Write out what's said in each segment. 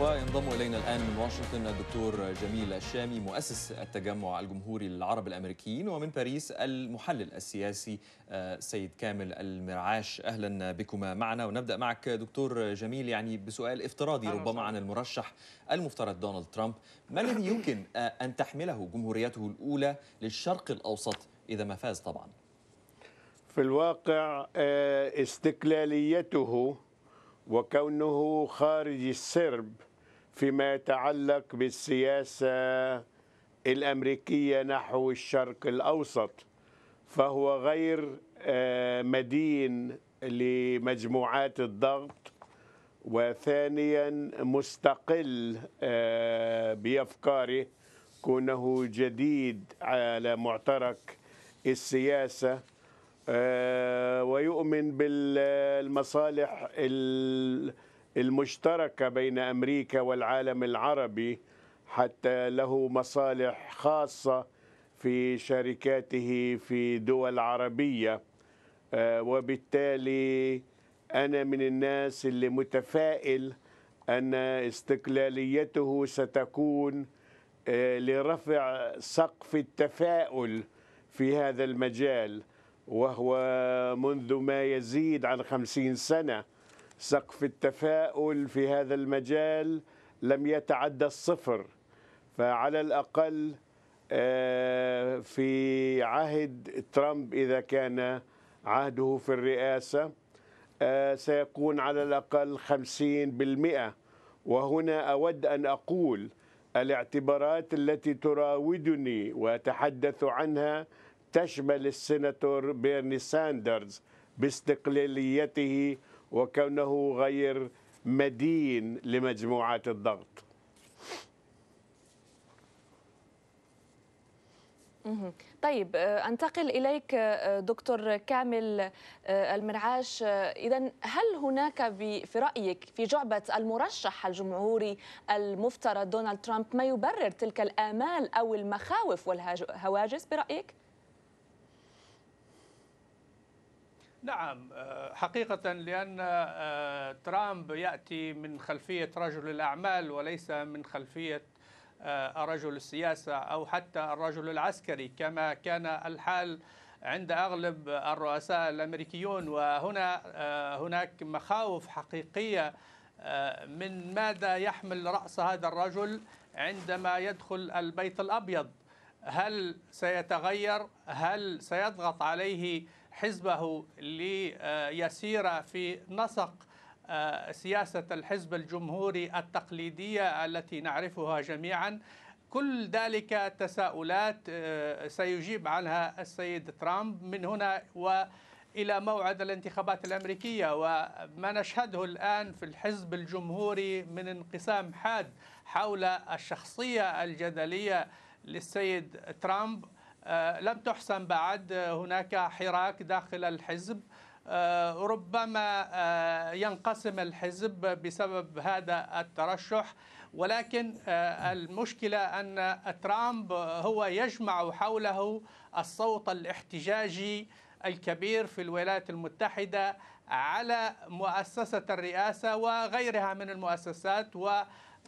وينضم الينا الان من واشنطن الدكتور جميل الشامي مؤسس التجمع الجمهوري للعرب الامريكيين ومن باريس المحلل السياسي آه، سيد كامل المرعاش اهلا بكما معنا ونبدا معك دكتور جميل يعني بسؤال افتراضي ربما عن المرشح المفترض دونالد ترامب ما الذي يمكن آه، ان تحمله جمهوريته الاولى للشرق الاوسط اذا ما فاز طبعا في الواقع آه، استقلاليته وكونه خارج السرب فيما يتعلق بالسياسة الأمريكية نحو الشرق الأوسط فهو غير آه، مدين لمجموعات الضغط وثانيا مستقل آه، بأفكاره كونه جديد على معترك السياسة آه، ويؤمن بالمصالح المشتركه بين امريكا والعالم العربي حتى له مصالح خاصه في شركاته في دول عربيه آه، وبالتالي انا من الناس اللي متفائل ان استقلاليته ستكون آه، لرفع سقف التفاؤل في هذا المجال وهو منذ ما يزيد عن خمسين سنه سقف التفاؤل في هذا المجال لم يتعدى الصفر فعلى الأقل آه، في عهد ترامب إذا كان عهده في الرئاسة آه، سيكون على الأقل 50% وهنا أود أن أقول الاعتبارات التي تراودني وأتحدث عنها تشمل السيناتور بيرني ساندرز باستقلاليته وكونه غير مدين لمجموعات الضغط طيب آه، انتقل اليك آه، دكتور كامل آه، المرعاش اذا هل هناك في رايك في جعبه المرشح الجمهوري المفترض دونالد ترامب ما يبرر تلك الامال او المخاوف والهواجس برايك؟ نعم آه، حقيقة لأن آه، ترامب يأتي من خلفية رجل الأعمال وليس من خلفية آه، رجل السياسة أو حتى الرجل العسكري كما كان الحال عند أغلب الرؤساء الأمريكيون وهنا هناك مخاوف حقيقية من ماذا يحمل رأس هذا الرجل عندما يدخل البيت الأبيض هل سيتغير هل سيضغط عليه حزبه ليسير في نسق آه، سياسة الحزب الجمهوري التقليدية التي نعرفها جميعا كل ذلك تساؤلات آه، سيجيب عنها السيد ترامب من هنا و إلى موعد الانتخابات الأمريكية وما نشهده الآن في الحزب الجمهوري من انقسام حاد حول الشخصية الجدلية للسيد ترامب آه، لم تحسم بعد آه، هناك حراك داخل الحزب آه، ربما ينقسم الحزب بسبب هذا الترشح ولكن المشكلة أن ترامب هو يجمع حوله الصوت الاحتجاجي الكبير في الولايات المتحدة على مؤسسة الرئاسة وغيرها من المؤسسات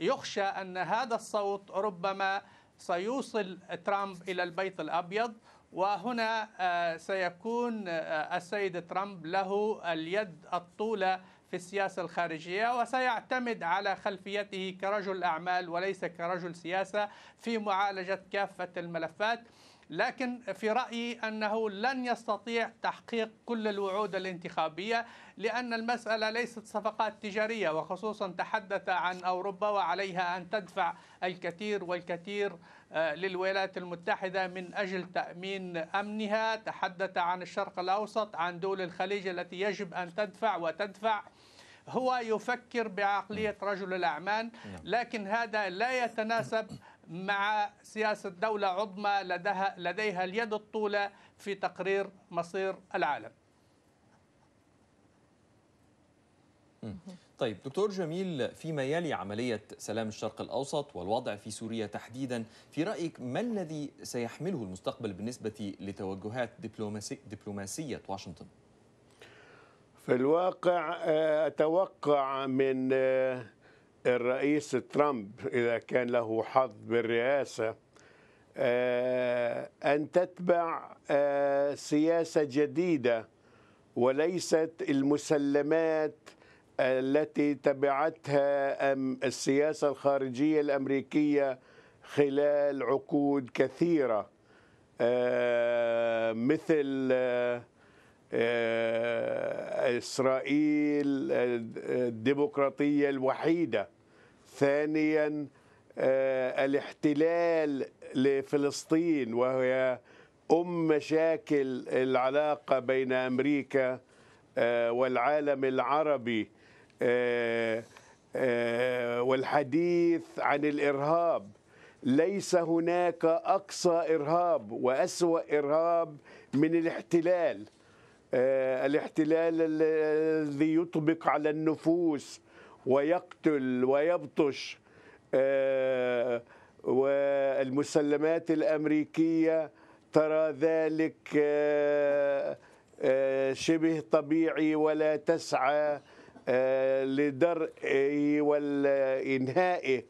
ويخشى أن هذا الصوت ربما سيوصل ترامب إلى البيت الأبيض وهنا آه، سيكون آه، السيد ترامب له اليد الطولة في السياسة الخارجية وسيعتمد على خلفيته كرجل أعمال وليس كرجل سياسة في معالجة كافة الملفات لكن في رأيي أنه لن يستطيع تحقيق كل الوعود الانتخابية لأن المسألة ليست صفقات تجارية وخصوصا تحدث عن أوروبا وعليها أن تدفع الكثير والكثير آه، للولايات المتحدة من أجل تأمين أمنها تحدث عن الشرق الأوسط عن دول الخليج التي يجب أن تدفع وتدفع هو يفكر بعقلية رجل الأعمال نعم. لكن هذا لا يتناسب مع سياسة دولة عظمى لديها, لديها اليد الطولة في تقرير مصير العالم طيب دكتور جميل فيما يلي عملية سلام الشرق الأوسط والوضع في سوريا تحديدا في رأيك ما الذي سيحمله المستقبل بالنسبة لتوجهات دبلوماسي دبلوماسية واشنطن؟ في الواقع آه، أتوقع من آه، الرئيس ترامب إذا كان له حظ بالرئاسة آه، أن تتبع آه، سياسة جديدة وليست المسلمات التي تبعتها السياسة الخارجية الأمريكية خلال عقود كثيرة آه، مثل آه، إسرائيل آه، الديمقراطية الوحيدة ثانيا آه، الاحتلال لفلسطين وهي أم مشاكل العلاقة بين أمريكا والعالم العربي والحديث عن الإرهاب ليس هناك أقصى إرهاب وأسوأ إرهاب من الاحتلال آه، الاحتلال الذي يطبق على النفوس ويقتل ويبطش آه، والمسلمات الأمريكية ترى ذلك آه، شبه طبيعي ولا تسعى لدرئه وانهائه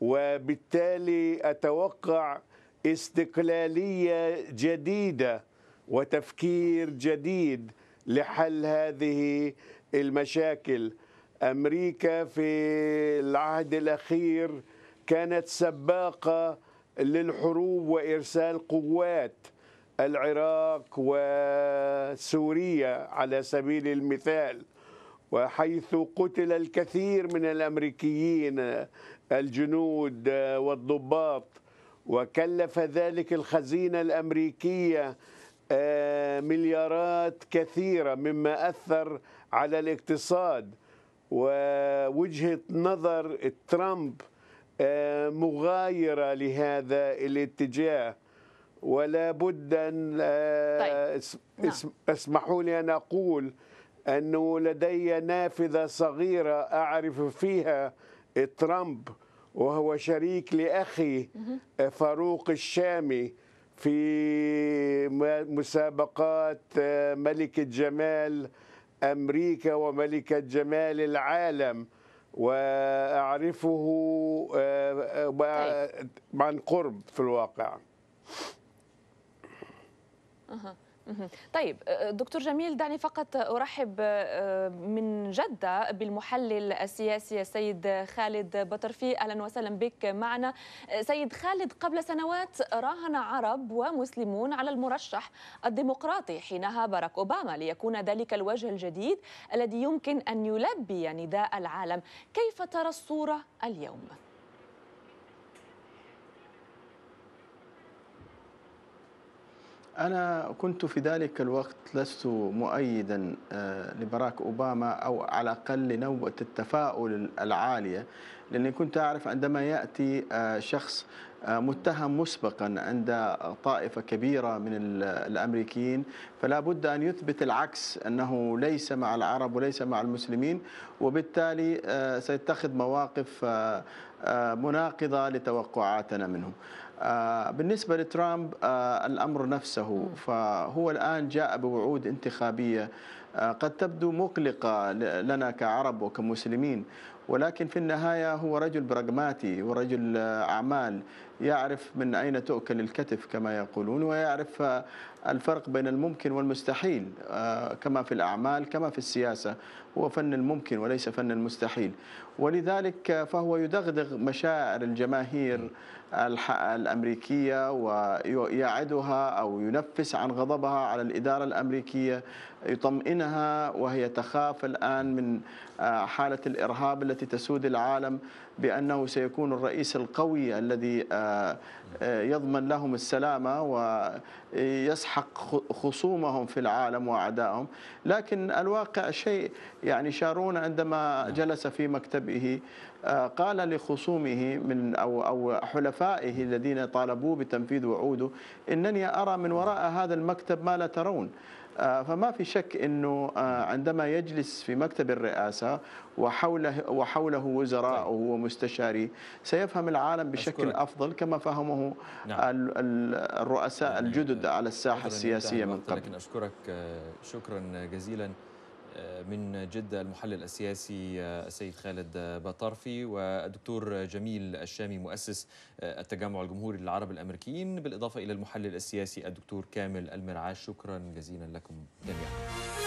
وبالتالي أتوقع استقلالية جديدة وتفكير جديد لحل هذه المشاكل امريكا في العهد الاخير كانت سباقه للحروب وارسال قوات العراق وسوريا على سبيل المثال وحيث قتل الكثير من الامريكيين الجنود والضباط وكلف ذلك الخزينه الامريكيه آه، مليارات كثيرة مما أثر على الاقتصاد ووجهة نظر ترامب آه، مغايرة لهذا الاتجاه ولا بد أن آه، طيب. نعم. اسمحوا لي أن أقول أنه لدي نافذة صغيرة أعرف فيها ترامب وهو شريك لأخي فاروق الشامي في مسابقات آه، ملكة جمال أمريكا وملكة جمال العالم وأعرفه آه، آه، طيب. عن قرب في الواقع أه. طيب أه، أه، دكتور جميل دعني فقط ارحب أه، من جده بالمحلل السياسي السيد خالد بطرفي اهلا وسهلا بك معنا سيد خالد قبل سنوات راهن عرب ومسلمون على المرشح الديمقراطي حينها باراك اوباما ليكون ذلك الوجه الجديد الذي يمكن ان يلبي نداء العالم كيف ترى الصوره اليوم أنا كنت في ذلك الوقت لست مؤيدا آه، لباراك أوباما أو على الأقل لنوبة التفاؤل العالية لأني كنت أعرف عندما يأتي آه، شخص آه، متهم مسبقا عند طائفة كبيرة من الأمريكيين فلا بد أن يثبت العكس أنه ليس مع العرب وليس مع المسلمين وبالتالي سيتخذ مواقف مناقضة لتوقعاتنا منه آه، بالنسبة لترامب آه، الأمر نفسه فهو الآن جاء بوعود انتخابية آه، قد تبدو مقلقة لنا كعرب وكمسلمين ولكن في النهاية هو رجل براغماتي ورجل آه، أعمال يعرف من أين تؤكل الكتف كما يقولون ويعرف آه، الفرق بين الممكن والمستحيل آه، كما في الأعمال كما في السياسة هو فن الممكن وليس فن المستحيل ولذلك فهو يدغدغ مشاعر الجماهير الأمريكية ويعدها أو ينفس عن غضبها على الإدارة الأمريكية يطمئنها وهي تخاف الآن من حالة الإرهاب التي التي تسود العالم بأنه سيكون الرئيس القوي الذي آه، آه، يضمن لهم السلامة ويسحق خصومهم في العالم وأعدائهم لكن الواقع شيء يعني شارون عندما جلس في مكتبه آه، قال لخصومه من أو, أو حلفائه الذين طالبوه بتنفيذ وعوده إنني أرى من وراء هذا المكتب ما لا ترون آه، فما في شك انه عندما يجلس في مكتب الرئاسه وحوله وحوله وزراءه ومستشاريه سيفهم العالم بشكل افضل كما فهمه يقدمه نعم. الرؤساء يعني الجدد آه، على الساحة السياسية من قبل لكن أشكرك آه، شكرا آه، جزيلا من جد المحلل السياسي السيد خالد بطرفي والدكتور جميل الشامي مؤسس التجمع الجمهوري للعرب الأمريكيين بالإضافة إلى المحلل السياسي الدكتور كامل المرعاش شكرا جزيلا لكم جميعا